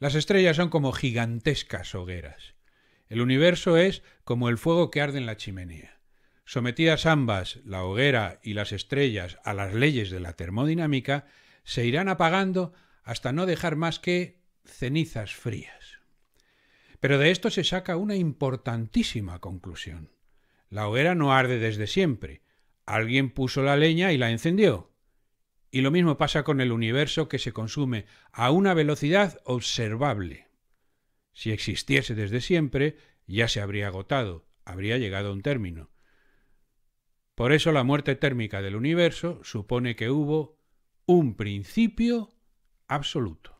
Las estrellas son como gigantescas hogueras. El universo es como el fuego que arde en la chimenea. Sometidas ambas, la hoguera y las estrellas, a las leyes de la termodinámica, se irán apagando hasta no dejar más que cenizas frías. Pero de esto se saca una importantísima conclusión. La hoguera no arde desde siempre. Alguien puso la leña y la encendió. Y lo mismo pasa con el universo que se consume a una velocidad observable. Si existiese desde siempre, ya se habría agotado, habría llegado a un término. Por eso la muerte térmica del universo supone que hubo un principio absoluto.